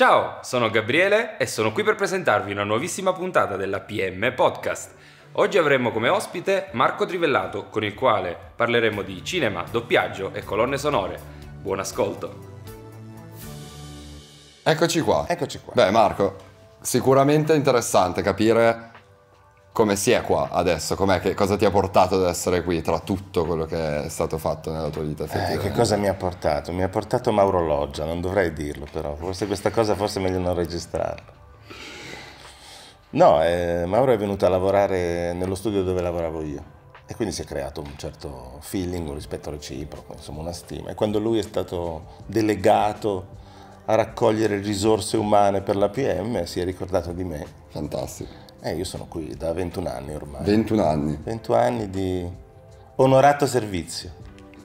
Ciao, sono Gabriele e sono qui per presentarvi una nuovissima puntata della PM Podcast. Oggi avremo come ospite Marco Trivellato, con il quale parleremo di cinema, doppiaggio e colonne sonore. Buon ascolto! Eccoci qua. Eccoci qua. Beh, Marco, sicuramente interessante capire come si è qua adesso? Che, cosa ti ha portato ad essere qui tra tutto quello che è stato fatto nella tua vita? Eh, che cosa mi ha portato? Mi ha portato Mauro Loggia, non dovrei dirlo però, forse questa cosa forse è meglio non registrarla. No, eh, Mauro è venuto a lavorare nello studio dove lavoravo io e quindi si è creato un certo feeling, un rispetto reciproco, insomma una stima. E quando lui è stato delegato a raccogliere risorse umane per la PM si è ricordato di me. Fantastico eh, io sono qui da 21 anni ormai. 21 anni. 21 anni di onorato servizio.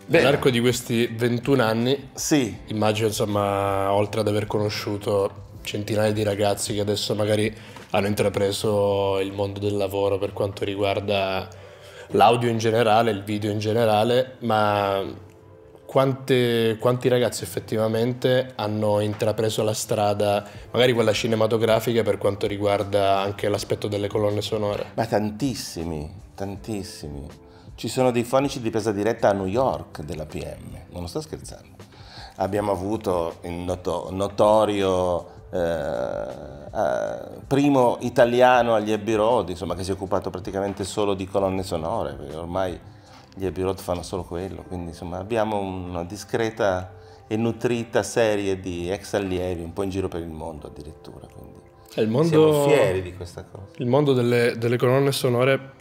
Beh. Nell'arco di questi 21 anni, sì. immagino insomma, oltre ad aver conosciuto centinaia di ragazzi che adesso magari hanno intrapreso il mondo del lavoro per quanto riguarda l'audio in generale, il video in generale, ma quante, quanti ragazzi effettivamente hanno intrapreso la strada, magari quella cinematografica per quanto riguarda anche l'aspetto delle colonne sonore? Ma tantissimi, tantissimi. Ci sono dei fonici di presa diretta a New York della PM, non sto scherzando. Abbiamo avuto il noto, notorio eh, eh, primo italiano agli Abbey Road, insomma, che si è occupato praticamente solo di colonne sonore, ormai gli Abbey Ebirot fanno solo quello, quindi insomma abbiamo una discreta e nutrita serie di ex allievi un po' in giro per il mondo addirittura. il mondo, siamo fieri di questa cosa. Il mondo delle, delle colonne sonore,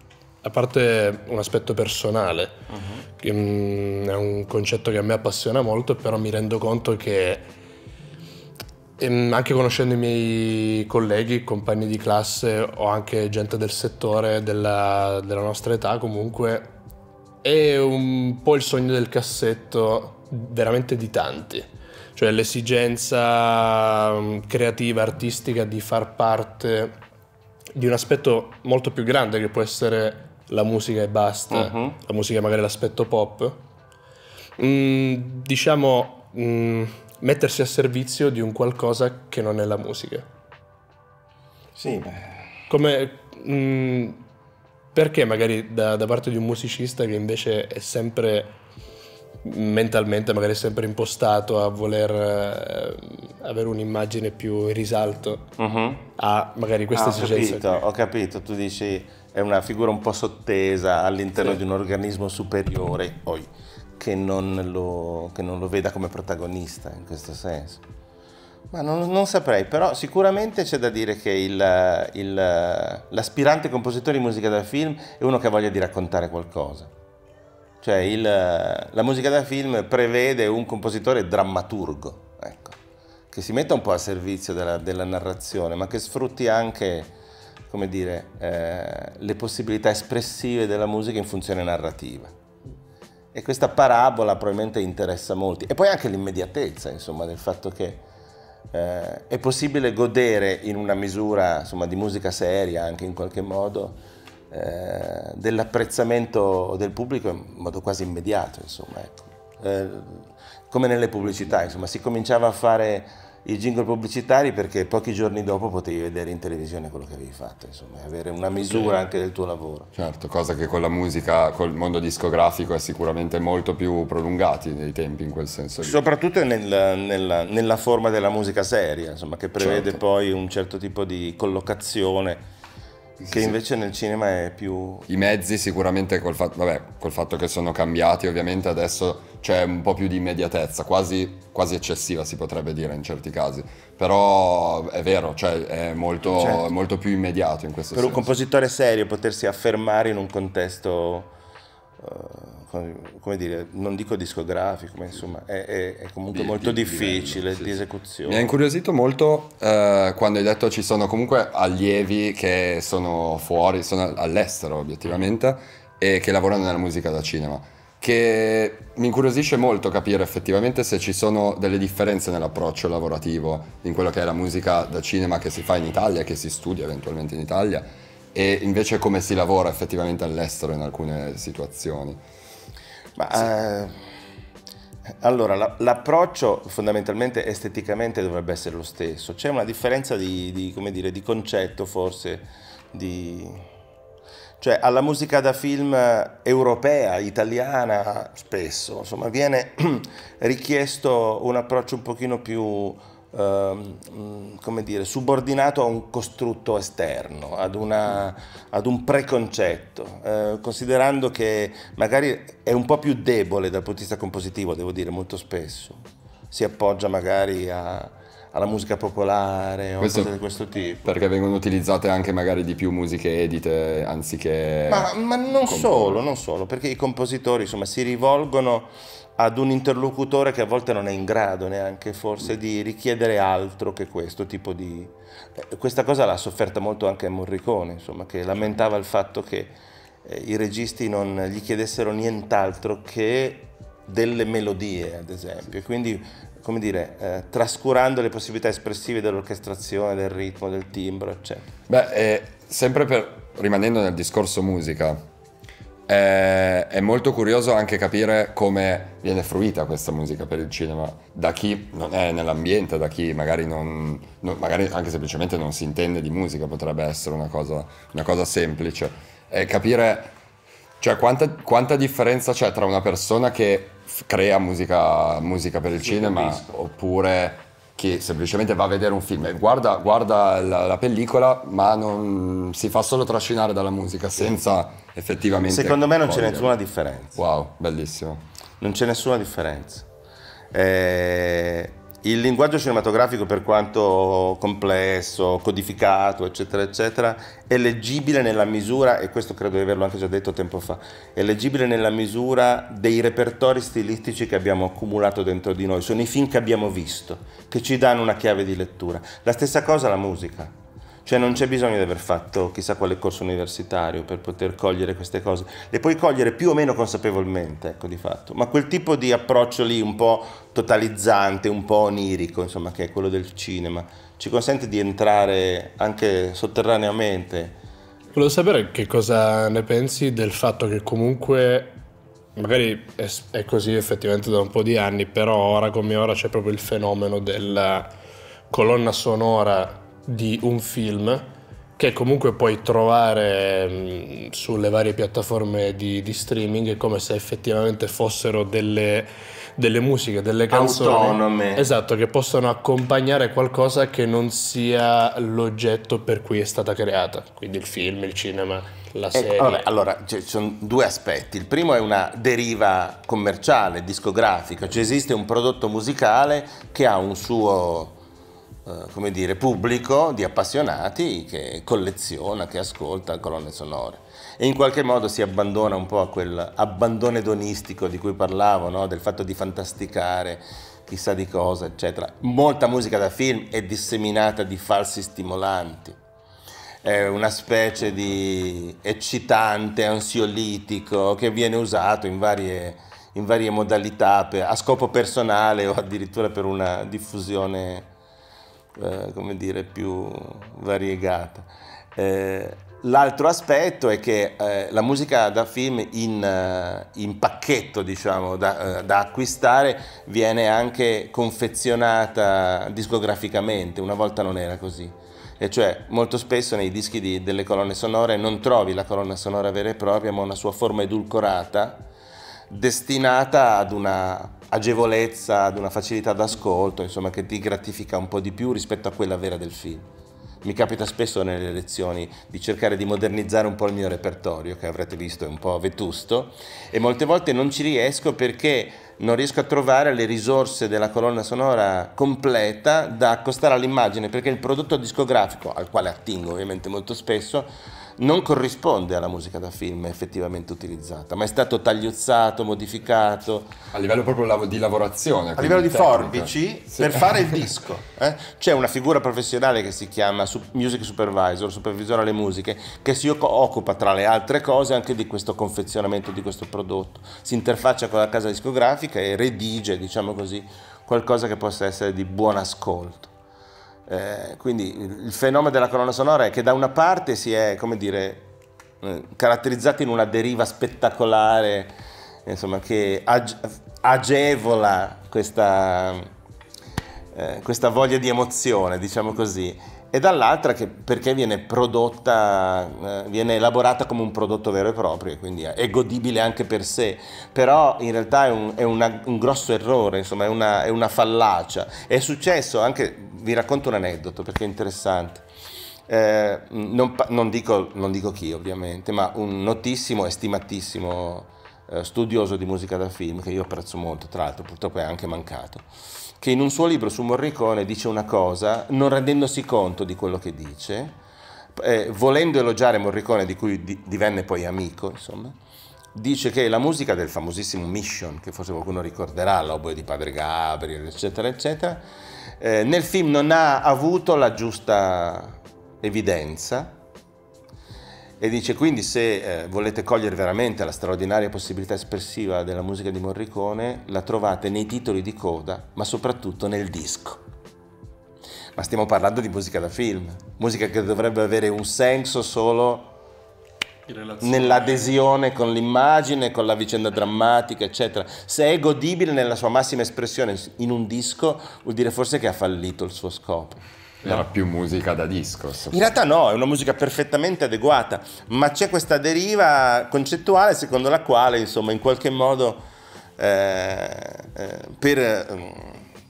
a parte un aspetto personale, uh-huh. che, mm, è un concetto che a me appassiona molto, però mi rendo conto che ehm, anche conoscendo i miei colleghi, compagni di classe o anche gente del settore della, della nostra età, comunque è un po' il sogno del cassetto veramente di tanti, cioè l'esigenza mm, creativa, artistica di far parte di un aspetto molto più grande che può essere la musica e basta, uh-huh. la musica magari l'aspetto pop, mm, diciamo mm, mettersi a servizio di un qualcosa che non è la musica. Sì, Come... Mm, perché magari da, da parte di un musicista che invece è sempre mentalmente magari sempre impostato a voler eh, avere un'immagine più in risalto uh-huh. Mhm. a magari queste ah, ho Capito, Ho capito, tu dici è una figura un po' sottesa all'interno sì. di un organismo superiore poi, che, non lo, che non lo veda come protagonista in questo senso. Ma non, non, saprei, però sicuramente c'è da dire che il, il, l'aspirante compositore di musica da film è uno che ha voglia di raccontare qualcosa. Cioè il, la musica da film prevede un compositore drammaturgo, ecco, che si metta un po' a servizio della, della narrazione, ma che sfrutti anche come dire, eh, le possibilità espressive della musica in funzione narrativa. E questa parabola probabilmente interessa molti. E poi anche l'immediatezza, insomma, del fatto che eh, è possibile godere in una misura insomma, di musica seria anche in qualche modo eh, dell'apprezzamento del pubblico in modo quasi immediato, insomma, ecco. eh, come nelle pubblicità, insomma, si cominciava a fare i jingle pubblicitari perché pochi giorni dopo potevi vedere in televisione quello che avevi fatto, insomma, avere una misura anche del tuo lavoro. Certo, cosa che con la musica, col mondo discografico è sicuramente molto più prolungati nei tempi in quel senso. Lì. Soprattutto nel, nella, nella, forma della musica seria, insomma, che prevede certo. poi un certo tipo di collocazione sì, che sì. invece nel cinema è più... I mezzi sicuramente col fatto, vabbè, col fatto, che sono cambiati ovviamente adesso c'è un po' più di immediatezza, quasi, quasi eccessiva si potrebbe dire in certi casi, però è vero, cioè è molto, certo. molto più immediato in questo per senso. Per un compositore serio potersi affermare in un contesto... Uh come dire, non dico discografico, ma insomma è, è, è comunque di, molto di, difficile livello, sì. di esecuzione. Mi ha incuriosito molto eh, quando hai detto ci sono comunque allievi che sono fuori, sono all'estero obiettivamente e che lavorano nella musica da cinema. Che mi incuriosisce molto capire effettivamente se ci sono delle differenze nell'approccio lavorativo in quello che è la musica da cinema che si fa in Italia, che si studia eventualmente in Italia, e invece come si lavora effettivamente all'estero in alcune situazioni. Ma, sì. eh, allora, l'approccio fondamentalmente esteticamente dovrebbe essere lo stesso, c'è una differenza di, di, dire, di concetto forse, di... Cioè, alla musica da film europea, italiana, spesso, insomma, viene richiesto un approccio un pochino più Ehm, come dire, subordinato a un costrutto esterno, ad, una, ad un preconcetto, eh, considerando che magari è un po' più debole dal punto di vista compositivo, devo dire, molto spesso. Si appoggia magari a, alla musica popolare o questo, cose di questo tipo. Perché vengono utilizzate anche magari di più musiche edite anziché... Ma, ma non solo, non solo, perché i compositori insomma si rivolgono ad un interlocutore che a volte non è in grado neanche forse di richiedere altro che questo tipo di... Eh, questa cosa l'ha sofferta molto anche Morricone, insomma, che lamentava il fatto che eh, i registi non gli chiedessero nient'altro che delle melodie, ad esempio, e quindi, come dire, eh, trascurando le possibilità espressive dell'orchestrazione, del ritmo, del timbro, eccetera. Beh, eh, sempre per, rimanendo nel discorso musica, è, eh, è, molto curioso anche capire come viene fruita questa musica per il cinema, da chi non è nell'ambiente, da chi magari, non, non, magari anche semplicemente non si intende di musica, potrebbe essere una cosa, una cosa semplice. E capire cioè, quanta, quanta differenza c'è tra una persona che f- crea musica, musica per il sì, cinema oppure che semplicemente va a vedere un film, guarda, guarda la, la, pellicola, ma non, si fa solo trascinare dalla musica senza effettivamente. Secondo me non c'è nessuna differenza. Wow, bellissimo. Non c'è nessuna differenza. Eh, il linguaggio cinematografico, per quanto complesso, codificato, eccetera, eccetera, è leggibile nella misura, e questo credo di averlo anche già detto tempo fa, è leggibile nella misura dei repertori stilistici che abbiamo accumulato dentro di noi, sono i film che abbiamo visto, che ci danno una chiave di lettura. La stessa cosa la musica. Cioè non c'è bisogno di aver fatto chissà quale corso universitario per poter cogliere queste cose. Le puoi cogliere più o meno consapevolmente, ecco di fatto. Ma quel tipo di approccio lì un po' totalizzante, un po' onirico, insomma, che è quello del cinema, ci consente di entrare anche sotterraneamente. Volevo sapere che cosa ne pensi del fatto che comunque magari è, così effettivamente da un po' di anni, però ora come ora c'è proprio il fenomeno della colonna sonora di un film che comunque puoi trovare mm, sulle varie piattaforme di, di streaming come se effettivamente fossero delle, delle, musiche, delle canzoni autonome. Esatto, che possono accompagnare qualcosa che non sia l'oggetto per cui è stata creata, quindi il film, il cinema, la eh, serie. Ecco, vabbè, allora, ci sono due aspetti. Il primo è una deriva commerciale, discografica, cioè esiste un prodotto musicale che ha un suo eh, come dire, pubblico di appassionati che colleziona, che ascolta colonne sonore e in qualche modo si abbandona un po' a quell'abbandono edonistico di cui parlavo, no? del fatto di fantasticare chissà di cosa, eccetera. Molta musica da film è disseminata di falsi stimolanti, è una specie di eccitante, ansiolitico che viene usato in varie, in varie modalità per, a scopo personale o addirittura per una diffusione eh, come dire, più variegata. Eh, l'altro aspetto è che eh, la musica da film in, eh, in pacchetto, diciamo, da, eh, da, acquistare, viene anche confezionata discograficamente, una volta non era così. E cioè, molto spesso nei dischi di, delle colonne sonore non trovi la colonna sonora vera e propria, ma una sua forma edulcorata, destinata ad una agevolezza, ad una facilità d'ascolto, insomma, che ti gratifica un po' di più rispetto a quella vera del film. Mi capita spesso nelle lezioni di cercare di modernizzare un po' il mio repertorio, che avrete visto è un po' vetusto, e molte volte non ci riesco perché non riesco a trovare le risorse della colonna sonora completa da accostare all'immagine, perché il prodotto discografico, al quale attingo ovviamente molto spesso, non corrisponde alla musica da film effettivamente utilizzata, ma è stato tagliuzzato, modificato. A livello proprio di lavorazione. A livello di tecnica. forbici sì. per fare il disco. Eh? C'è una figura professionale che si chiama Music Supervisor, supervisore alle musiche, che si occupa tra le altre cose anche di questo confezionamento di questo prodotto. Si interfaccia con la casa discografica e redige, diciamo così, qualcosa che possa essere di buon ascolto. Eh, quindi il fenomeno della colonna sonora è che da una parte si è, come dire, eh, in una deriva spettacolare, insomma, che ag agevola questa, eh, questa voglia di emozione, diciamo così, e dall'altra che, perché viene prodotta, eh, viene elaborata come un prodotto vero e proprio, quindi è godibile anche per sé, però in realtà è un, è una, un grosso errore, insomma è una, è una, fallacia. È successo anche, vi racconto un aneddoto perché è interessante. Eh, non, non, dico, non dico chi ovviamente, ma un notissimo, e estimatissimo eh, studioso di musica da film, che io apprezzo molto, tra l'altro purtroppo è anche mancato, che in un suo libro su Morricone dice una cosa non rendendosi conto di quello che dice, eh, volendo elogiare Morricone di cui di, divenne poi amico, insomma, dice che la musica del famosissimo Mission, che forse qualcuno ricorderà, l'oboe di Padre Gabriel, eccetera, eccetera, eh, nel film non ha avuto la giusta evidenza e dice quindi se eh, volete cogliere veramente la straordinaria possibilità espressiva della musica di Morricone, la trovate nei titoli di coda, ma soprattutto nel disco. Ma stiamo parlando di musica da film, musica che dovrebbe avere un senso solo nell'adesione con l'immagine, con la vicenda drammatica, eccetera. Se è godibile nella sua massima espressione in un disco, vuol dire forse che ha fallito il suo scopo. Era no. più musica da disco. In realtà no, è una musica perfettamente adeguata, ma c'è questa deriva concettuale secondo la quale, insomma, in qualche modo eh, eh, per, mm,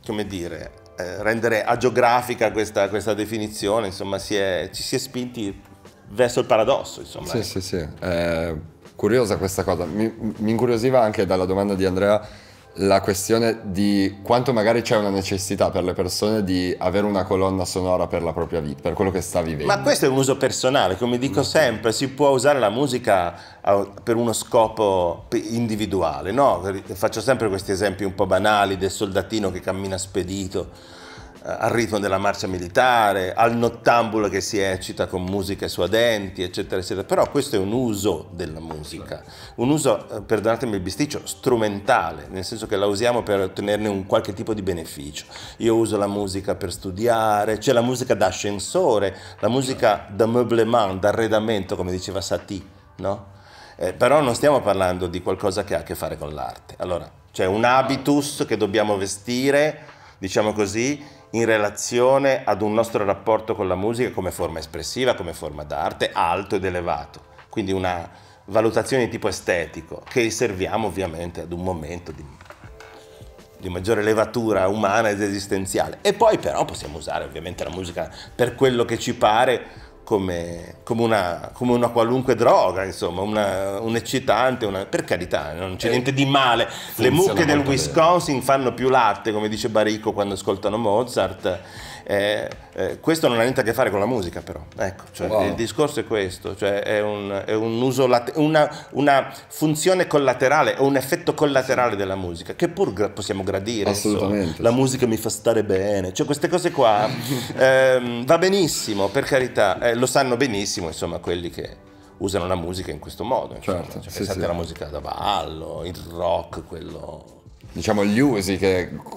come dire, eh, rendere agiografica questa, questa definizione, insomma, si è, ci si è spinti verso il paradosso, insomma. Sì, sì, sì. Eh, curiosa questa cosa. Mi, mi incuriosiva anche dalla domanda di Andrea la questione di quanto magari c'è una necessità per le persone di avere una colonna sonora per la propria vita, per quello che sta vivendo. Ma questo è un uso personale, come dico mm. sempre, si può usare la musica per uno scopo individuale, no? Faccio sempre questi esempi un po' banali del soldatino che cammina spedito al ritmo della marcia militare, al nottambulo che si eccita con musiche suadenti, eccetera, eccetera. Però questo è un uso della musica, un uso, eh, perdonatemi il bisticcio, strumentale, nel senso che la usiamo per ottenerne un qualche tipo di beneficio. Io uso la musica per studiare, c'è cioè la musica da ascensore, la musica d'ameublement, d'arredamento, come diceva Satie, no? Eh, però non stiamo parlando di qualcosa che ha a che fare con l'arte. Allora, c'è un habitus che dobbiamo vestire, diciamo così, in relazione ad un nostro rapporto con la musica come forma espressiva, come forma d'arte alto ed elevato, quindi una valutazione di tipo estetico che serviamo ovviamente ad un momento di, di maggiore levatura umana ed esistenziale. E poi però possiamo usare ovviamente la musica per quello che ci pare, come, come, una, come, una, qualunque droga, insomma, una, un eccitante, una, per carità, non c'è eh, niente di male. Le mucche del Wisconsin bene. fanno più latte, come dice Baricco quando ascoltano Mozart. Eh, eh, questo non ha niente a che fare con la musica, però. Ecco, cioè, wow. il discorso è questo: cioè, è, un, è un uso una, una, funzione collaterale, o un effetto collaterale della musica, che pur gra possiamo gradire. Assolutamente. Sì. La musica mi fa stare bene, cioè, queste cose qua ehm, va benissimo, per carità eh, eh, lo sanno benissimo, insomma, quelli che usano la musica in questo modo. Insomma. Certo, cioè, sì, pensate sì. alla musica da ballo, il rock, quello diciamo, gli usi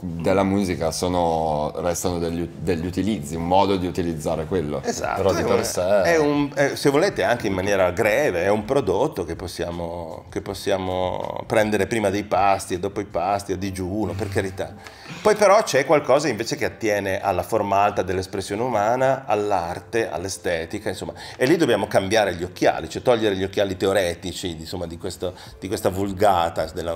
della musica sono, restano degli, degli, utilizzi, un modo di utilizzare quello. Esatto, però di per sé... È un, è, se volete anche in maniera greve, è un prodotto che possiamo, che possiamo prendere prima dei pasti e dopo i pasti, a digiuno, per carità. Poi però c'è qualcosa invece che attiene alla forma alta dell'espressione umana, all'arte, all'estetica, insomma. E lì dobbiamo cambiare gli occhiali, cioè togliere gli occhiali teoretici, insomma, di, questo, di questa vulgata della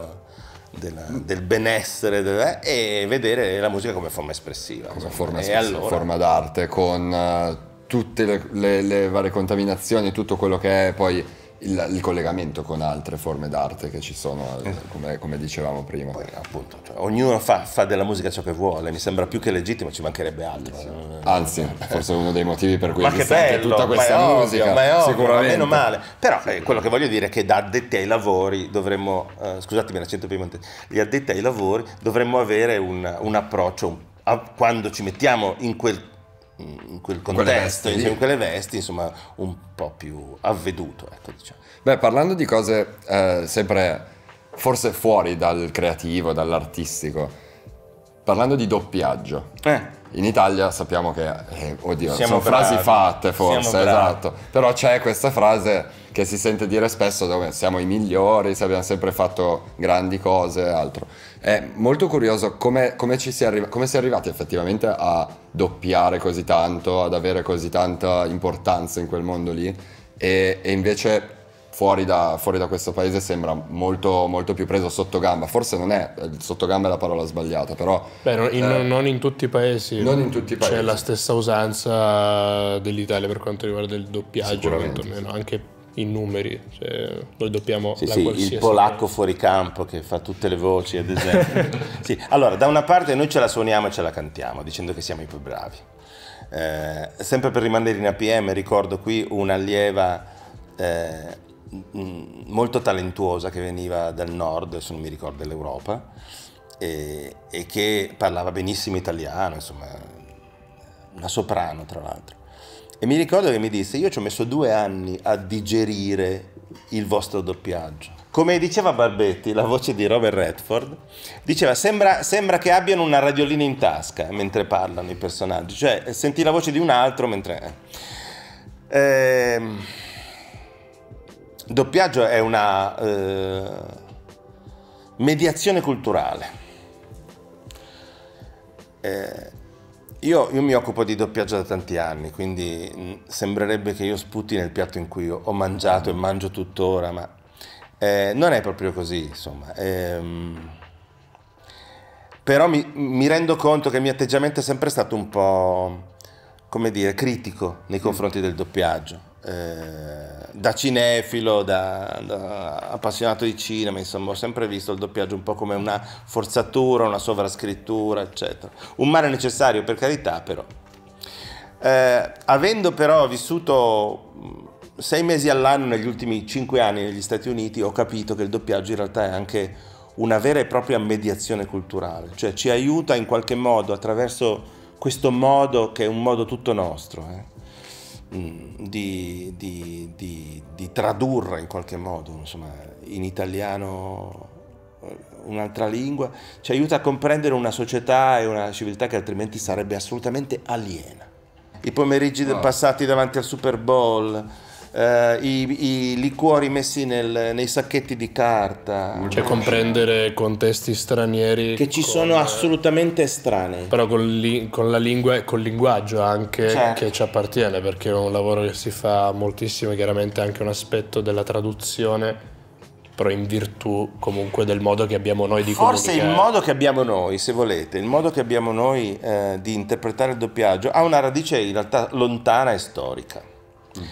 della, del benessere della, eh, e vedere la musica come forma espressiva. Come forma, espressiva, allora... forma d'arte con uh, tutte le, le, le, varie contaminazioni, tutto quello che è poi il, il, collegamento con altre forme d'arte che ci sono, eh. Eh, come, come dicevamo prima. Poi, appunto, cioè, ognuno fa, fa, della musica ciò che vuole, mi sembra più che legittimo, ci mancherebbe altro. Sì. Eh. Anzi, forse è uno dei motivi per cui ma esiste che bello, tutta questa ma è musica, ovvio, ma è ovvio, sicuramente. meno male. Però eh, quello che voglio dire è che da addetti ai lavori dovremmo, eh, scusatemi l'accento piemontese, gli addetti ai lavori dovremmo avere un, un approccio a, quando ci mettiamo in quel in quel contesto, in quelle vesti, quelle vesti insomma, un po' più avveduto. Ecco, diciamo. Beh, parlando di cose eh, sempre forse fuori dal creativo, dall'artistico, parlando di doppiaggio. Eh. In Italia sappiamo che, eh, oddio, siamo sono bravi. frasi fatte forse, esatto, però c'è questa frase che si sente dire spesso dove siamo i migliori, abbiamo sempre fatto grandi cose e altro. È molto curioso come, come, si arriva, come si è arrivati effettivamente a doppiare così tanto, ad avere così tanta importanza in quel mondo lì e, e invece Fuori da, fuori da, questo paese sembra molto, molto, più preso sotto gamba. Forse non è sotto gamba è la parola sbagliata, però. Beh, in, eh, non in tutti i paesi. Non in tutti i paesi. C'è la stessa usanza dell'Italia per quanto riguarda il doppiaggio, quantomeno anche in numeri, cioè, noi dobbiamo... Sì, sì, il polacco fuori campo che fa tutte le voci, ad esempio. sì, allora, da una parte noi ce la suoniamo e ce la cantiamo, dicendo che siamo i più bravi. Eh, sempre per rimanere in APM, ricordo qui un'allieva eh, molto talentuosa che veniva dal nord, se non mi ricordo l'Europa, e, e che parlava benissimo italiano, insomma, una soprano tra l'altro e mi ricordo che mi disse, io ci ho messo due anni a digerire il vostro doppiaggio. Come diceva Barbetti, la voce di Robert Redford, diceva sembra, sembra che abbiano una radiolina in tasca mentre parlano i personaggi, cioè senti la voce di un altro mentre... Eh, ehm, doppiaggio è una eh, mediazione culturale. Eh, io, io, mi occupo di doppiaggio da tanti anni, quindi mm, sembrerebbe che io sputi nel piatto in cui ho mangiato e mangio tuttora, ma eh, non è proprio così, insomma. Ehm, però mi, mi, rendo conto che il mio atteggiamento è sempre stato un po', come dire, critico nei mm. confronti del doppiaggio. Eh, da cinefilo, da, da, appassionato di cinema, insomma ho sempre visto il doppiaggio un po' come una forzatura, una sovrascrittura, eccetera. Un male necessario per carità però. Eh, avendo però vissuto sei mesi all'anno negli ultimi cinque anni negli Stati Uniti ho capito che il doppiaggio in realtà è anche una vera e propria mediazione culturale, cioè ci aiuta in qualche modo attraverso questo modo che è un modo tutto nostro. Eh Mm. di, di, di, di, tradurre in qualche modo, insomma, in italiano eh, un'altra lingua, ci aiuta a comprendere una società e una civiltà che altrimenti sarebbe assolutamente aliena. I pomeriggi oh. passati davanti al Super Bowl, eh, i, i, liquori messi nel, nei sacchetti di carta. Mm. Cioè comprendere contesti stranieri. Che ci con, sono eh, assolutamente strani. Però con, li, con la lingua e col linguaggio anche cioè. che ci appartiene, perché è un lavoro che si fa moltissimo, chiaramente anche un aspetto della traduzione però in virtù comunque del modo che abbiamo noi di Forse comunicare. Forse il modo che abbiamo noi, se volete, il modo che abbiamo noi eh, di interpretare il doppiaggio ha una radice in realtà lontana e storica. Mm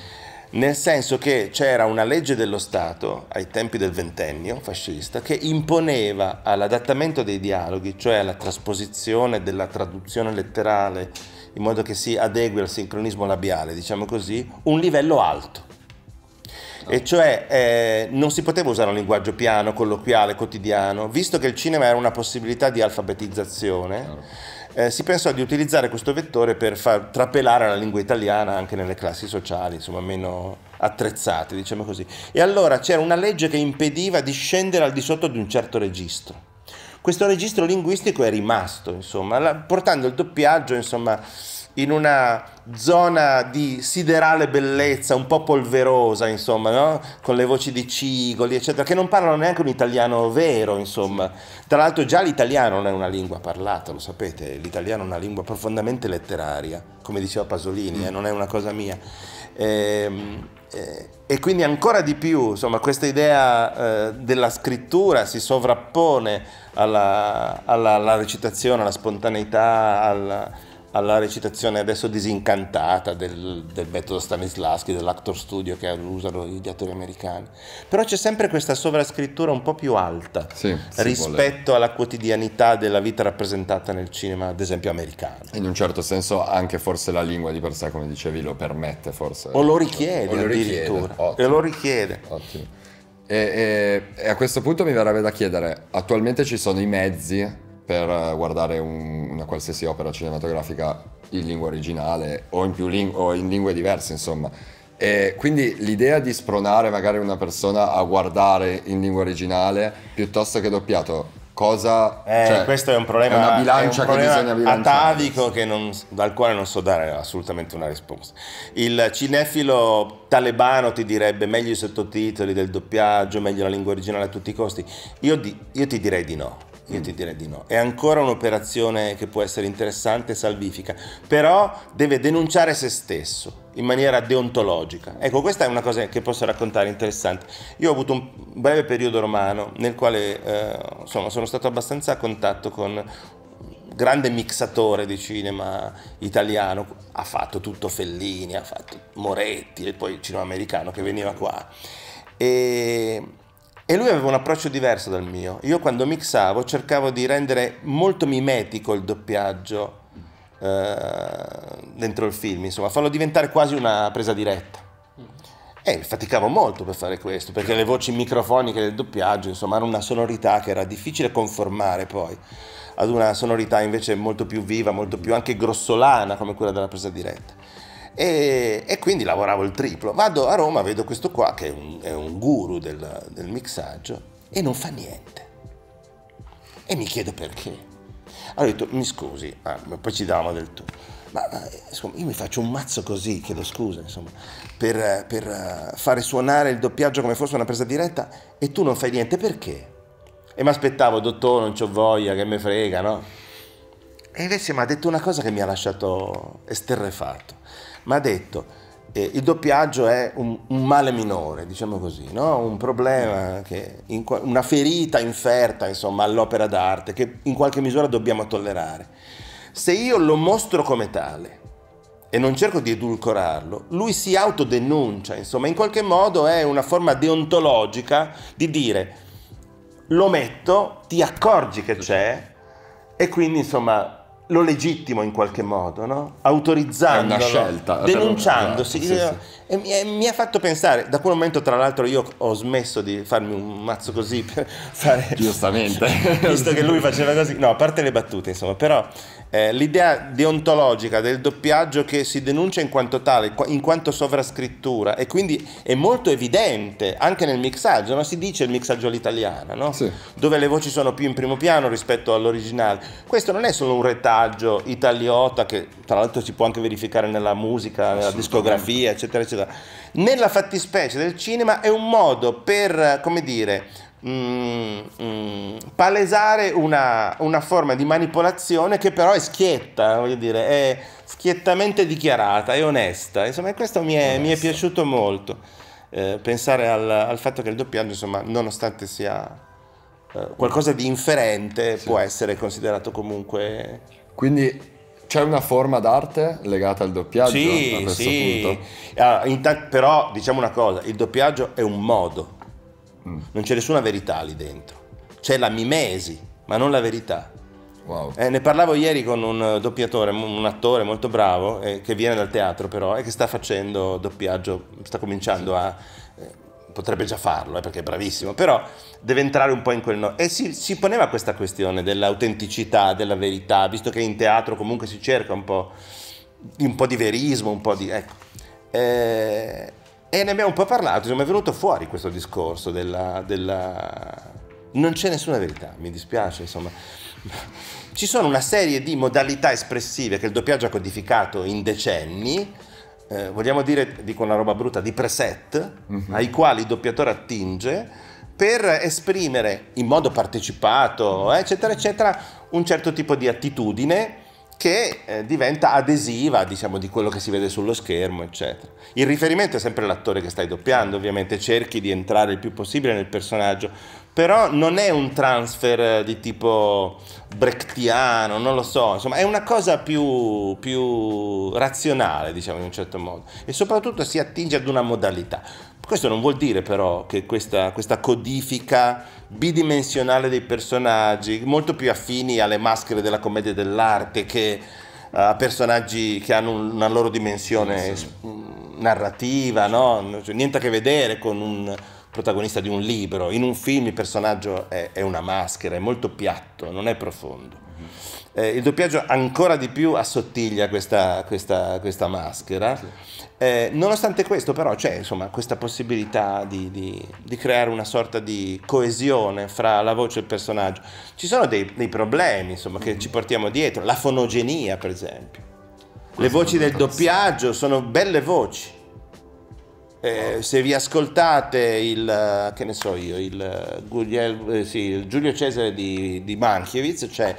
nel senso che c'era una legge dello Stato ai tempi del ventennio fascista che imponeva all'adattamento dei dialoghi, cioè alla trasposizione della traduzione letterale in modo che si adegui al sincronismo labiale, diciamo così, un livello alto. E cioè eh, non si poteva usare un linguaggio piano, colloquiale, quotidiano, visto che il cinema era una possibilità di alfabetizzazione. Claro. Eh, si pensò di utilizzare questo vettore per far trapelare la lingua italiana anche nelle classi sociali, insomma, meno attrezzate, diciamo così. E allora c'era una legge che impediva di scendere al di sotto di un certo registro. Questo registro linguistico è rimasto, insomma, la, portando il doppiaggio, insomma, in una zona di siderale bellezza, un po' polverosa, insomma, no? con le voci di Cigoli, eccetera, che non parlano neanche un italiano vero, insomma. Tra l'altro già l'italiano non è una lingua parlata, lo sapete, l'italiano è una lingua profondamente letteraria, come diceva Pasolini, eh, non è una cosa mia. E, ehm, eh, e, quindi ancora di più, insomma, questa idea eh, della scrittura si sovrappone alla, alla, alla recitazione, alla spontaneità, alla alla recitazione adesso disincantata del, del metodo Stanislavski, dell'actor studio che usano gli attori americani. Però c'è sempre questa sovrascrittura un po' più alta sì, rispetto alla quotidianità della vita rappresentata nel cinema, ad esempio americano. In un certo senso anche forse la lingua di per sé, come dicevi, lo permette forse. O lo richiede o lo addirittura. Richiede. E lo richiede. Ottimo. E, e, e a questo punto mi verrebbe da chiedere, attualmente ci sono i mezzi per guardare un una qualsiasi opera cinematografica in lingua originale o in, ling- o in lingue diverse, insomma. E quindi l'idea di spronare magari una persona a guardare in lingua originale piuttosto che doppiato, cosa... Eh, cioè, questo è un problema, è una bilancia è un problema che bisogna bilanciare. atavico che non, dal quale non so dare assolutamente una risposta. Il cinefilo talebano ti direbbe meglio i sottotitoli del doppiaggio, meglio la lingua originale a tutti i costi. Io, di, io ti direi di no io ti direi di no. È ancora un'operazione che può essere interessante e salvifica, però deve denunciare se stesso in maniera deontologica. Ecco, questa è una cosa che posso raccontare interessante. Io ho avuto un breve periodo romano nel quale eh, insomma, sono stato abbastanza a contatto con grande mixatore di cinema italiano, ha fatto tutto Fellini, ha fatto Moretti e poi il cinema americano che veniva qua. E e lui aveva un approccio diverso dal mio. Io quando mixavo cercavo di rendere molto mimetico il doppiaggio eh, dentro il film, insomma, farlo diventare quasi una presa diretta. E faticavo molto per fare questo, perché le voci microfoniche del doppiaggio, insomma, hanno una sonorità che era difficile conformare poi ad una sonorità invece molto più viva, molto più anche grossolana come quella della presa diretta. E, e, quindi lavoravo il triplo. Vado a Roma, vedo questo qua che è un, è un guru del, del mixaggio e non fa niente. E mi chiedo perché. Allora ho detto, mi scusi, ah, poi ci davamo del tu. Ma, insomma, io mi faccio un mazzo così, chiedo scusa, insomma, per, per eh, fare suonare il doppiaggio come fosse una presa diretta e tu non fai niente, perché? E mi aspettavo, dottore, non c'ho voglia, che me frega, no? E invece mi ha detto una cosa che mi ha lasciato esterrefatto ma ha detto eh, il doppiaggio è un, un, male minore, diciamo così, no? un problema, che, in, una ferita inferta insomma, all'opera d'arte che in qualche misura dobbiamo tollerare. Se io lo mostro come tale e non cerco di edulcorarlo, lui si autodenuncia, insomma, in qualche modo è una forma deontologica di dire lo metto, ti accorgi che c'è e quindi insomma lo legittimo in qualche modo, no? autorizzando, denunciandosi. Sì, sì. Eh, e mi, e mi, ha fatto pensare, da quel momento tra l'altro io ho smesso di farmi un mazzo così per fare... Giustamente. visto che lui faceva così, no, a parte le battute insomma, però eh, l'idea deontologica del doppiaggio che si denuncia in quanto tale, in quanto sovrascrittura, e quindi è molto evidente anche nel mixaggio, no? si dice il mixaggio all'italiana, no? sì. dove le voci sono più in primo piano rispetto all'originale. Questo non è solo un retaggio italiota, che tra l'altro si può anche verificare nella musica, nella discografia, eccetera, eccetera. Nella fattispecie del cinema è un modo per, come dire, Mm, mm, palesare una, una, forma di manipolazione che però è schietta, voglio dire, è schiettamente dichiarata, è onesta. Insomma, questo mi è, mi è piaciuto molto. Eh, pensare al, al, fatto che il doppiaggio, insomma, nonostante sia eh, qualcosa di inferente, sì. può essere considerato comunque. Quindi c'è una forma d'arte legata al doppiaggio? Sì, sì. Allora, ah, t- però diciamo una cosa, il doppiaggio è un modo Mm. Non c'è nessuna verità lì dentro. C'è la mimesi, ma non la verità. Wow. Eh, ne parlavo ieri con un eh, doppiatore, un attore molto bravo, eh, che viene dal teatro però, e eh, che sta facendo doppiaggio, sta cominciando a... Eh, potrebbe già farlo, eh, perché è bravissimo, però deve entrare un po' in quel... No. E si, si poneva questa questione dell'autenticità, della verità, visto che in teatro comunque si cerca un po', un po di verismo, un po' di... Ecco. Eh, e ne abbiamo un po' parlato, insomma, è venuto fuori questo discorso della, della... Non c'è nessuna verità, mi dispiace, insomma. Ci sono una serie di modalità espressive che il doppiaggio ha codificato in decenni, eh, vogliamo dire, dico una roba brutta, di preset, mm-hmm. ai quali il doppiatore attinge per esprimere in modo partecipato, eccetera, eccetera, un certo tipo di attitudine che eh, diventa adesiva diciamo, di quello che si vede sullo schermo, eccetera. Il riferimento è sempre l'attore che stai doppiando, ovviamente cerchi di entrare il più possibile nel personaggio, però non è un transfer eh, di tipo brechtiano, non lo so, insomma è una cosa più, più razionale, diciamo in un certo modo, e soprattutto si attinge ad una modalità. Questo non vuol dire però che questa, questa codifica bidimensionale dei personaggi, molto più affini alle maschere della commedia dell'arte che eh, a personaggi che hanno una loro dimensione sì, sì. Mm, narrativa, no? cioè, niente a che vedere con un protagonista di un libro. In un film il personaggio è, è una maschera, è molto piatto, non è profondo. Mm-hmm eh, il doppiaggio ancora di più assottiglia questa, questa, questa maschera. Eh, nonostante questo però c'è insomma, questa possibilità di, di, di, creare una sorta di coesione fra la voce e il personaggio. Ci sono dei, dei problemi insomma, che mm. ci portiamo dietro, la fonogenia per esempio. Questo Le voci del doppiaggio sono belle voci. Eh, se vi ascoltate il, che ne so io, il, Gugliel, eh, sì, il Giulio Cesare di, di Mankiewicz, cioè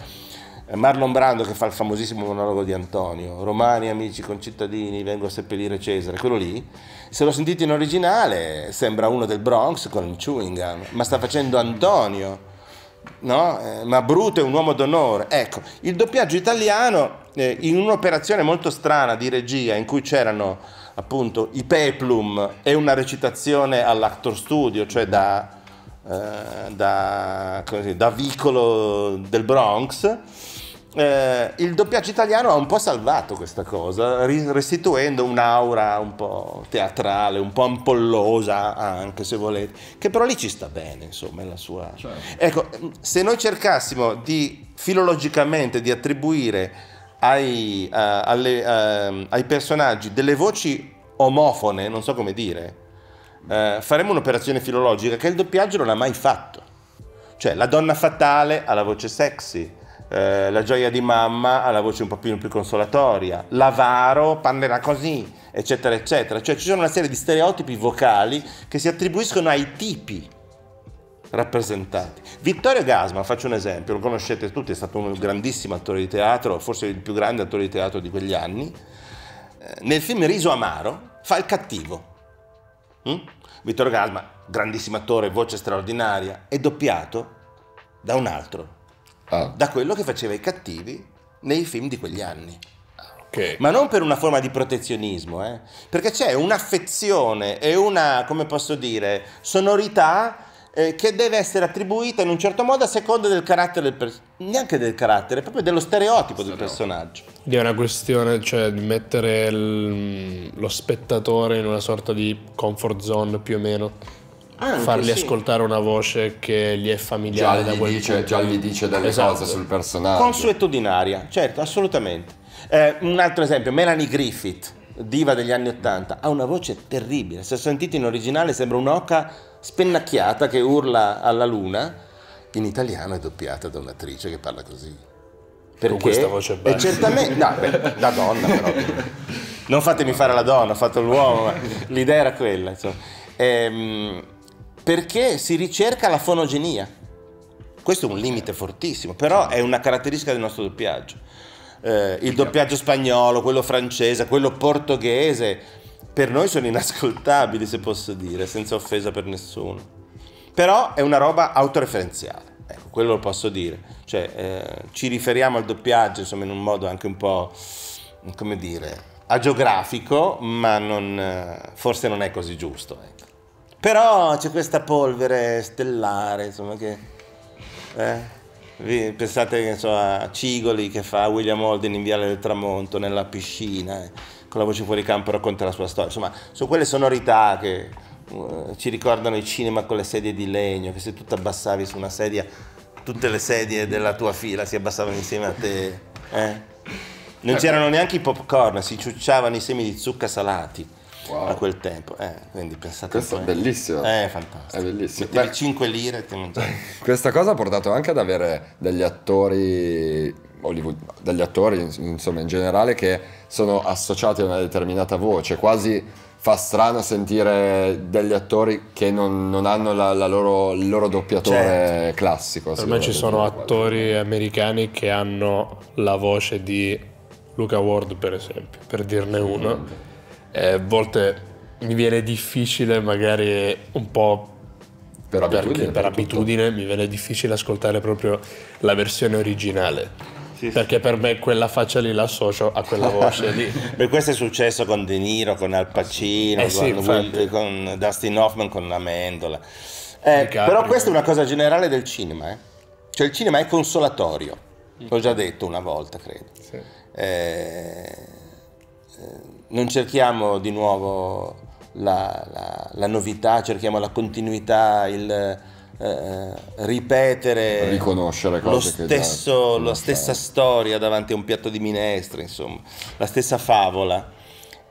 Marlon Brando che fa il famosissimo monologo di Antonio, Romani, amici, concittadini, vengo a seppellire Cesare, quello lì, se lo sentite in originale sembra uno del Bronx con il chewing gum, ma sta facendo Antonio, no? eh, ma Bruto è un uomo d'onore. Ecco, il doppiaggio italiano, eh, in un'operazione molto strana di regia in cui c'erano appunto i peplum e una recitazione all'actor studio, cioè da, eh, da, così, da vicolo del Bronx, eh, il doppiaggio italiano ha un po' salvato questa cosa, restituendo un'aura un po' teatrale, un po' ampollosa anche se volete, che però lì ci sta bene, insomma, è la sua... Certo. Ecco, se noi cercassimo di filologicamente di attribuire ai, uh, alle, uh, ai personaggi delle voci omofone, non so come dire, uh, eh, faremmo un'operazione filologica che il doppiaggio non ha mai fatto. Cioè, la donna fatale ha la voce sexy, eh, la gioia di mamma ha la voce un pochino più consolatoria, l'avaro parlerà così, eccetera, eccetera. Cioè ci sono una serie di stereotipi vocali che si attribuiscono ai tipi rappresentati. Vittorio Gasman, faccio un esempio, lo conoscete tutti, è stato un grandissimo attore di teatro, forse il più grande attore di teatro di quegli anni. Eh, nel film Riso Amaro fa il cattivo. Mm? Vittorio Gasman, grandissimo attore, voce straordinaria, è doppiato da un altro ah. da quello che faceva i cattivi nei film di quegli anni. Ah, okay. Ma non per una forma di protezionismo, eh? perché c'è un'affezione e una, come posso dire, sonorità eh, che deve essere attribuita in un certo modo a seconda del carattere del personaggio, neanche del carattere, proprio dello stereotipo, del personaggio. Quindi è una questione, cioè, di mettere il, lo spettatore in una sorta di comfort zone più o meno ah, fargli sì. ascoltare una voce che gli è familiare già da quel dice, Già gli dice delle esatto. cose sul personaggio. Consuetudinaria, certo, assolutamente. Eh, un altro esempio, Melanie Griffith, diva degli anni Ottanta, ha una voce terribile. Se sentite in originale sembra un'oca spennacchiata che urla alla luna. In italiano è doppiata da un'attrice che parla così. Perché? Con questa voce bella. E certamente... No, beh, la donna però. Non fatemi fare la donna, ho fatto l'uomo, ma l'idea era quella. Insomma. Ehm perché si ricerca la fonogenia. Questo è un limite fortissimo, però è una caratteristica del nostro doppiaggio. Eh, il doppiaggio spagnolo, quello francese, quello portoghese, per noi sono inascoltabili, se posso dire, senza offesa per nessuno. Però è una roba autoreferenziale, ecco, quello lo posso dire. Cioè, eh, ci riferiamo al doppiaggio, insomma, in un modo anche un po', come dire, agiografico, ma non, eh, forse non è così giusto. Ecco. Però c'è questa polvere stellare, insomma, che... Eh? Pensate che, a Cigoli che fa William Holden in Viale del Tramonto nella piscina, eh, con la voce fuori campo racconta la sua storia. Insomma, sono quelle sonorità che uh, ci ricordano il cinema con le sedie di legno, che se tu ti abbassavi su una sedia, tutte le sedie della tua fila si abbassavano insieme a te. Eh? Non eh. c'erano neanche i popcorn, si ciucciavano i semi di zucca salati wow. a quel tempo. Eh, quindi pensate Questo è bellissimo. Eh, fantastico. È bellissimo. Mettevi Beh, 5 lire e ti mangiavi. Questa cosa ha portato anche ad avere degli attori, Hollywood, degli attori insomma in generale, che sono associati a una determinata voce, quasi fa strano sentire degli attori che non, non hanno la, la loro, il loro doppiatore certo. classico. Per me ci sono attori americani che hanno la voce di Luca Ward, per esempio, per dirne uno. Mm. Eh, a volte mi viene difficile magari un po' per abitudine, per, abitudine mi viene difficile ascoltare proprio la versione originale. Sì, perché sì. per me quella faccia lì l'associo a quella voce lì. per questo è successo con De Niro, con Al Pacino, eh con, Will, con, Dustin Hoffman, con la mendola. Eh, però questa è una cosa generale del cinema. Eh? Cioè il cinema è consolatorio, mm. l'ho già detto una volta credo. Sì. Eh, eh non cerchiamo di nuovo la, la, la novità, cerchiamo la continuità, il eh, eh ripetere, riconoscere cose lo stesso, la stessa storia davanti a un piatto di minestra, insomma, la stessa favola.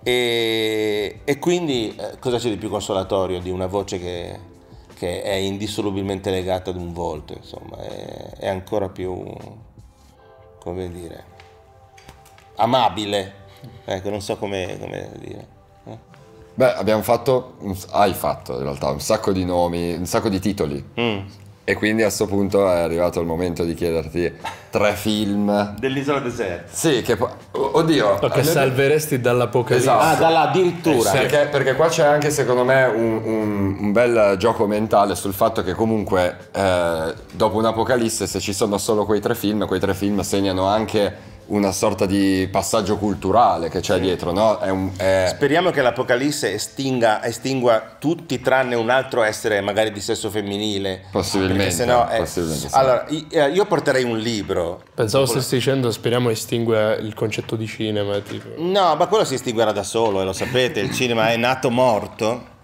E, e quindi eh, cosa c'è di più consolatorio di una voce che, che è indissolubilmente legata ad un volto, insomma, è, è ancora più, come dire, amabile Ecco, non so come, come dire. No? Eh. Beh, abbiamo fatto, hai fatto in realtà un sacco di nomi, un sacco di titoli. Mm. E quindi a questo punto è arrivato il momento di chiederti tre film. Dell'isola deserta. Sì, che Oddio. No, che salveresti dall'apocalisse. Esatto. Ah, dalla addirittura. Eh, perché, perché, qua c'è anche, secondo me, un, un, un, bel gioco mentale sul fatto che comunque eh, dopo apocalisse se ci sono solo quei tre film, quei tre film segnano anche una sorta di passaggio culturale che c'è dietro, no? È un, è... Speriamo che l'Apocalisse estinga, estingua tutti tranne un altro essere magari di sesso femminile. Possibilmente. Sennò è... Eh, possibilmente sì. Allora, eh, io porterei un libro. Pensavo quello... stessi dicendo speriamo estingua il concetto di cinema. Tipo. No, ma quello si estinguerà da solo, e eh, lo sapete, il cinema è nato morto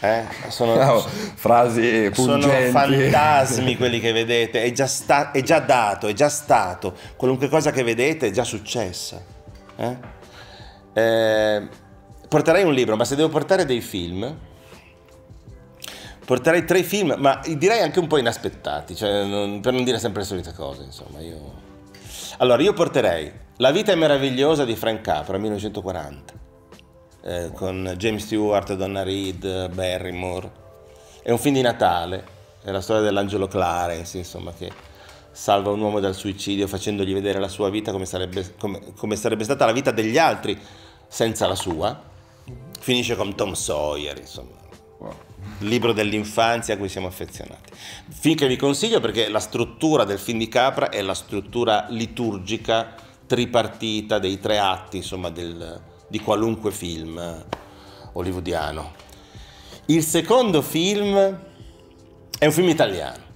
eh? Sono, no, frasi pungenti. sono fantasmi quelli che vedete, è già, sta, è già, dato, è già stato, qualunque cosa che vedete è già successa. Eh? Eh, porterei un libro, ma se devo portare dei film, porterei tre film, ma direi anche un po' inaspettati, cioè non, per non dire sempre le solite cose, insomma, io... Allora, io porterei La vita è meravigliosa di Frank Capra, 1940 eh, con James Stewart, Donna Reed, Barrymore. È un film di Natale, è la storia dell'angelo Clarence, insomma, che salva un uomo dal suicidio facendogli vedere la sua vita come sarebbe, come, come sarebbe stata la vita degli altri senza la sua. Finisce con Tom Sawyer, insomma. libro dell'infanzia a cui siamo affezionati. Film che vi consiglio perché la struttura del film di Capra è la struttura liturgica tripartita dei tre atti insomma, del, di qualunque film hollywoodiano. Il secondo film è un film italiano.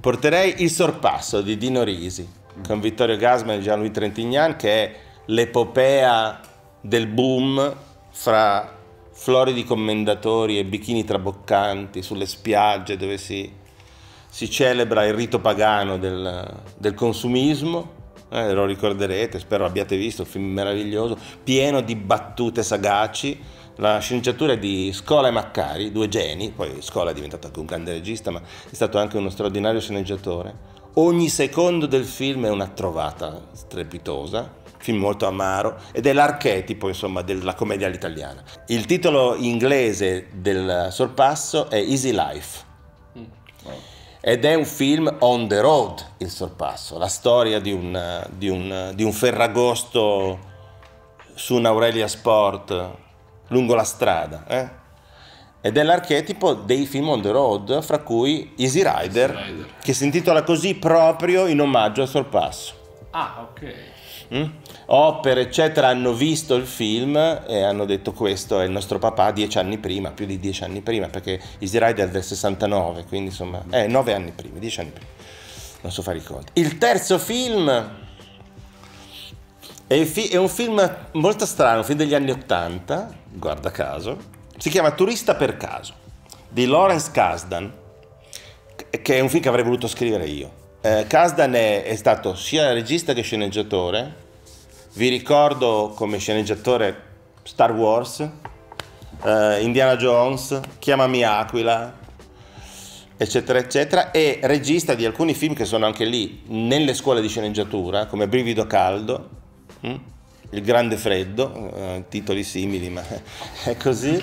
Porterei Il sorpasso di Dino Risi con Vittorio Gasman e Gianluigi Trentignan che è l'epopea del boom fra floridi commendatori e bikini traboccanti sulle spiagge dove si, si celebra il rito pagano del, del consumismo eh, lo ricorderete, spero abbiate visto, un film meraviglioso, pieno di battute sagaci. La sceneggiatura è di Scola e Maccari, due geni, poi Scola è diventato anche un grande regista, ma è stato anche uno straordinario sceneggiatore. Ogni secondo del film è una trovata strepitosa, film molto amaro ed è l'archetipo insomma della commedia all'italiana. Il titolo inglese del sorpasso è Easy Life ed è un film on the road, il sorpasso, la storia di un, di un, di un ferragosto su un'Aurelia Sport lungo la strada. Eh? Ed è l'archetipo dei film on the road, fra cui Easy Rider, Easy Rider. che si intitola così proprio in omaggio al sorpasso. Ah, ok. Mm? opere, eccetera, hanno visto il film e hanno detto questo è il nostro papà dieci anni prima, più di dieci anni prima, perché Easy Rider è del 69, quindi insomma, eh, nove anni prima, dieci anni prima, non so fare i conti. Il terzo film è, fi- è un film molto strano, un film degli anni 80, guarda caso, si chiama Turista per caso, di Lawrence Kasdan, che è un film che avrei voluto scrivere io. Eh, Kasdan è, è stato sia regista che sceneggiatore vi ricordo come sceneggiatore Star Wars, eh, Indiana Jones, Chiamami Aquila, eccetera, eccetera, e regista di alcuni film che sono anche lì nelle scuole di sceneggiatura, come Brivido Caldo, hm? Il Grande Freddo, eh, titoli simili, ma è così.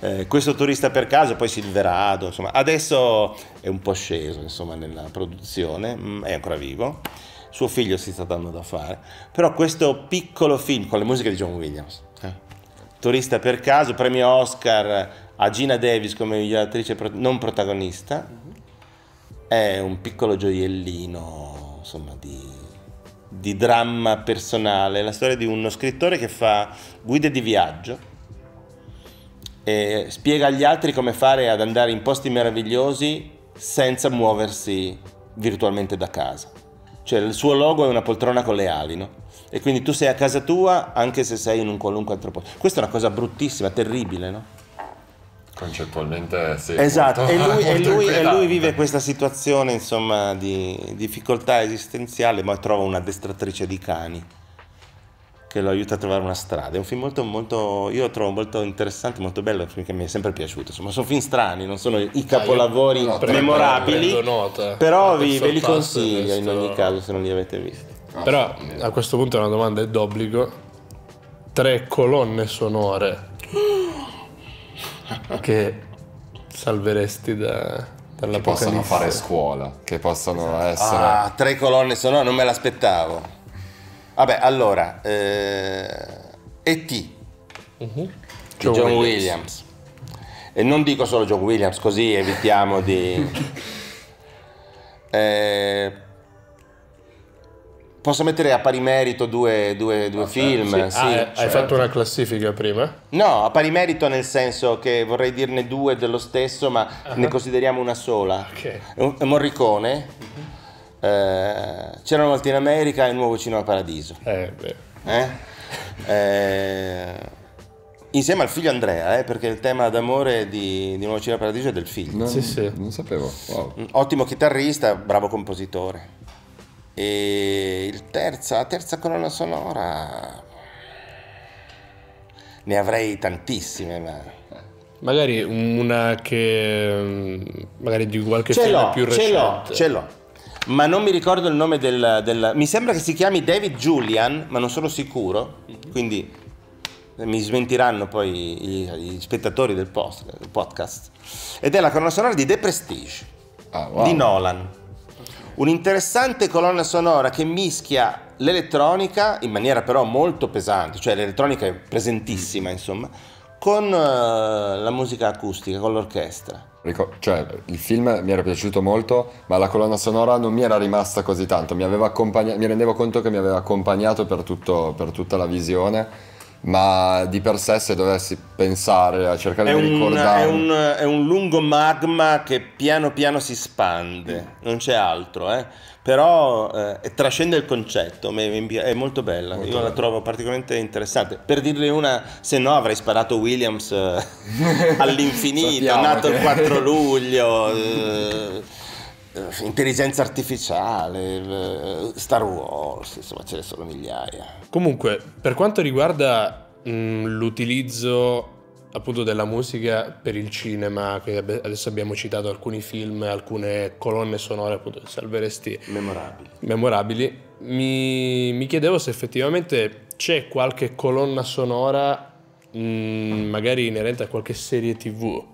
Eh, questo turista per caso, poi Silverado, insomma, adesso è un po' sceso insomma, nella produzione, mm, è ancora vivo suo figlio si sta dando da fare. Però questo piccolo film con le musiche di John Williams, eh? Turista per caso, premio Oscar a Gina Davis come miglior attrice non protagonista, mm-hmm. è un piccolo gioiellino insomma, di, di dramma personale, la storia di uno scrittore che fa guide di viaggio E spiega agli altri come fare ad andare in posti meravigliosi senza muoversi virtualmente da casa. Cioè il suo logo è una poltrona con le ali, no? E quindi tu sei a casa tua anche se sei in un qualunque altro posto. Questa è una cosa bruttissima, terribile, no? Concettualmente sì. Esatto, molto, e, lui, e, lui, e, lui, vive questa situazione insomma, di difficoltà esistenziale, ma trova un'addestratrice di cani che lo aiuta a trovare una strada. È un film molto, molto, io lo trovo molto interessante, molto bello, un film che mi è sempre piaciuto. Insomma, sono film strani, non sono i capolavori ah, prendo, memorabili, prendo nota, però vi, ve li consiglio questo... in ogni caso se non li avete visti. Ah, però a questo punto una domanda è d'obbligo. Tre colonne sonore che salveresti da dall'apocalisse. Che possono fare scuola, che possono esatto. essere... Ah, tre colonne sonore, non me l'aspettavo. Vabbè, allora, eh, E.T. Uh-huh. Mhm. John, John Williams. Williams. E non dico solo John Williams, così evitiamo di... eh, posso mettere a pari merito due, due, due ah, film? Sì. Sì, ah, sì, eh, hai certo. fatto una classifica prima? No, a pari merito nel senso che vorrei dirne due dello stesso, ma uh-huh. ne ah. consideriamo una sola. Okay. Morricone. Uh-huh eh, c'era una volta in America e il nuovo cinema paradiso. Eh, eh? eh insieme al figlio Andrea, eh, perché il tema d'amore di, di Nuovo Cinema Paradiso è del figlio. No, sì, sì, non sapevo. Wow. Mm, ottimo chitarrista, bravo compositore. E terza, la terza colonna sonora ne avrei tantissime, ma... Magari una che... Mm, magari di qualche ce film l'ho, più recente. Ce l'ho, ce l'ho ma non mi ricordo il nome del, del, Mi sembra che si chiami David Julian, ma non sono sicuro, quindi mi smentiranno poi gli, gli spettatori del, post, podcast. Ed è la colonna sonora di The Prestige ah, wow. di Nolan. Un'interessante colonna sonora che mischia l'elettronica in maniera però molto pesante, cioè l'elettronica è presentissima, insomma con eh, la musica acustica, con l'orchestra. Cioè, il film mi era piaciuto molto, ma la colonna sonora non mi era rimasta così tanto, mi, accompagna- mi rendevo conto che mi aveva accompagnato per, tutto, per tutta la visione ma di per sé se dovessi pensare a cercare è di ricordare è un, è un lungo magma che piano piano si spande non c'è altro eh? però eh, trascende il concetto è molto bella molto io bello. la trovo particolarmente interessante per dirle una se no avrei sparato Williams eh, all'infinito nato che... il 4 luglio eh, eh, intelligenza artificiale, eh, Star Wars, insomma ce ne sono migliaia. Comunque, per quanto riguarda mh, mm, l'utilizzo appunto della musica per il cinema, adesso abbiamo citato alcuni film, alcune colonne sonore appunto che salveresti memorabili. memorabili. Mi, mi chiedevo se effettivamente c'è qualche colonna sonora mh, mm, magari inerente a qualche serie tv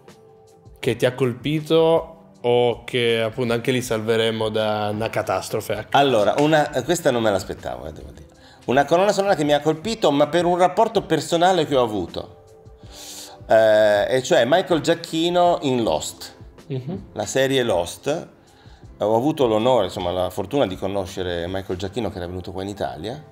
che ti ha colpito o che appunto anche li salveremo da una catastrofe? Ecco. Allora, una, questa non me l'aspettavo, eh, devo dire. Una colonna sonora che mi ha colpito, ma per un rapporto personale che ho avuto. Eh, e cioè Michael Giacchino in Lost, mm-hmm. la serie Lost. Ho avuto l'onore, insomma, la fortuna di conoscere Michael Giacchino che era venuto qua in Italia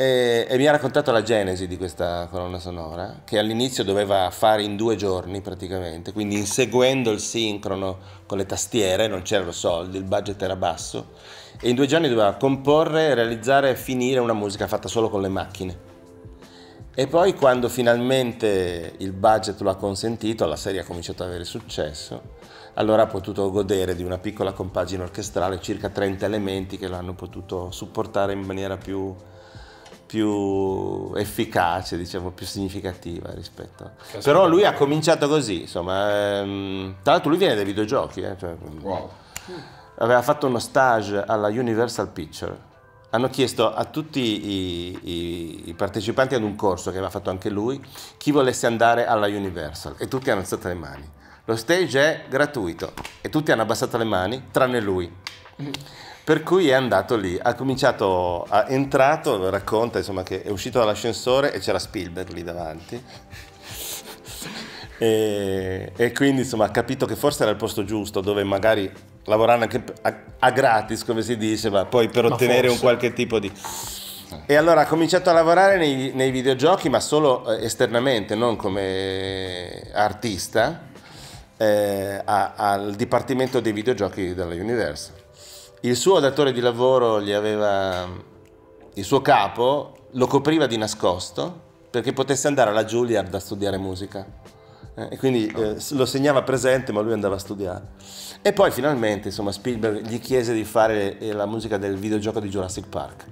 e, e, mi ha raccontato la genesi di questa colonna sonora, che all'inizio doveva fare in due giorni praticamente, quindi inseguendo il sincrono con le tastiere, non c'erano soldi, il budget era basso, e in due giorni doveva comporre, realizzare e finire una musica fatta solo con le macchine. E poi quando finalmente il budget lo ha consentito, la serie ha cominciato ad avere successo, allora ha potuto godere di una piccola compagine orchestrale, circa 30 elementi che l'hanno potuto supportare in maniera più più efficace, diciamo, più significativa rispetto a... Però lui ha cominciato così, insomma, ehm... tra l'altro lui viene dai videogiochi, eh, cioè... wow. aveva fatto uno stage alla Universal Picture, hanno chiesto a tutti i, i, i, partecipanti ad un corso che aveva fatto anche lui chi volesse andare alla Universal e tutti hanno alzato le mani. Lo stage è gratuito e tutti hanno abbassato le mani tranne lui. Per cui è andato lì, ha cominciato, è entrato, racconta insomma che è uscito dall'ascensore e c'era Spielberg lì davanti. E, e, quindi insomma ha capito che forse era il posto giusto dove magari lavorare anche a, a gratis come si dice ma poi per ottenere forse. un qualche tipo di e allora ha cominciato a lavorare nei, nei videogiochi ma solo eh, esternamente non come artista eh, a, al dipartimento dei videogiochi della Universal il suo datore di lavoro gli aveva, il suo capo lo copriva di nascosto perché potesse andare alla Juilliard a studiare musica. Eh, e quindi eh, lo segnava presente, ma lui andava a studiare. E poi finalmente, insomma, Spielberg gli chiese di fare eh, la musica del videogioco di Jurassic Park.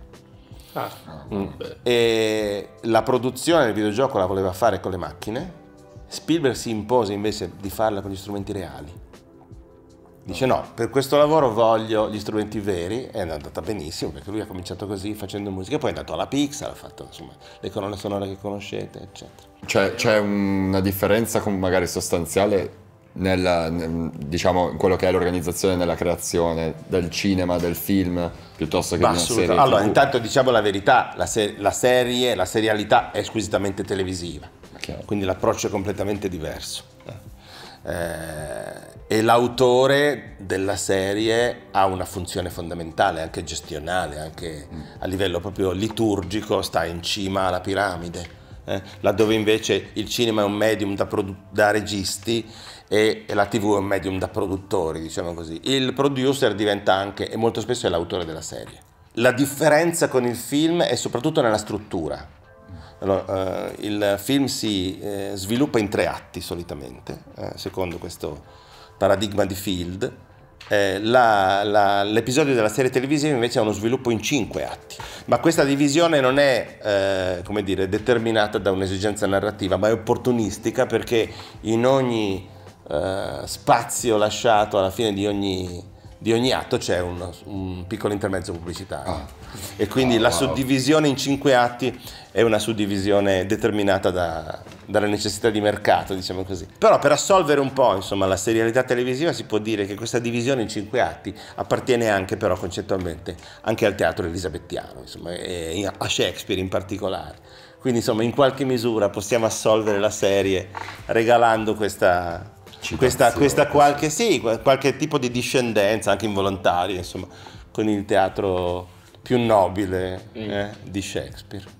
Ah, mm. E la produzione del videogioco la voleva fare con le macchine. Spielberg si impose invece di farla con gli strumenti reali. Dice no, per questo lavoro voglio gli strumenti veri e è andata benissimo perché lui ha cominciato così facendo musica, poi è andato alla Pixar, ha fatto insomma, le colonne sonore che conoscete, eccetera. C'è, c'è una differenza magari sostanziale nel, diciamo, in quello che è l'organizzazione nella creazione del cinema, del film, piuttosto che Ma di una serie Allora, TV. intanto diciamo la verità, la, se- la serie, la serialità è squisitamente televisiva, Chiaro. quindi l'approccio è completamente diverso eh, e l'autore della serie ha una funzione fondamentale, anche gestionale, anche mm. a livello proprio liturgico, sta in cima alla piramide. Eh? Laddove invece il cinema è un medium da, produ- da registi e, la tv è un medium da produttori, diciamo così. Il producer diventa anche, e molto spesso è l'autore della serie. La differenza con il film è soprattutto nella struttura, allora, eh, il film si eh, sviluppa in tre atti solitamente, eh, secondo questo paradigma di Field. Eh, la, la, l'episodio della serie televisiva invece ha uno sviluppo in cinque atti, ma questa divisione non è eh, dire, determinata da un'esigenza narrativa, ma è opportunistica perché in ogni eh, spazio lasciato alla fine di ogni di ogni atto c'è un, un piccolo intermezzo pubblicitario ah. e quindi oh, la ah, wow. suddivisione in cinque atti è una suddivisione determinata da, dalla necessità di mercato, diciamo così. Però per assolvere un po' insomma, la serialità televisiva si può dire che questa divisione in cinque atti appartiene anche però concettualmente anche al teatro elisabettiano, insomma, e a Shakespeare in particolare. Quindi insomma in qualche misura possiamo assolvere la serie regalando questa, questa, questa qualche, sì, qualche tipo di discendenza, anche involontaria, insomma, con il teatro più nobile mm. eh, di Shakespeare.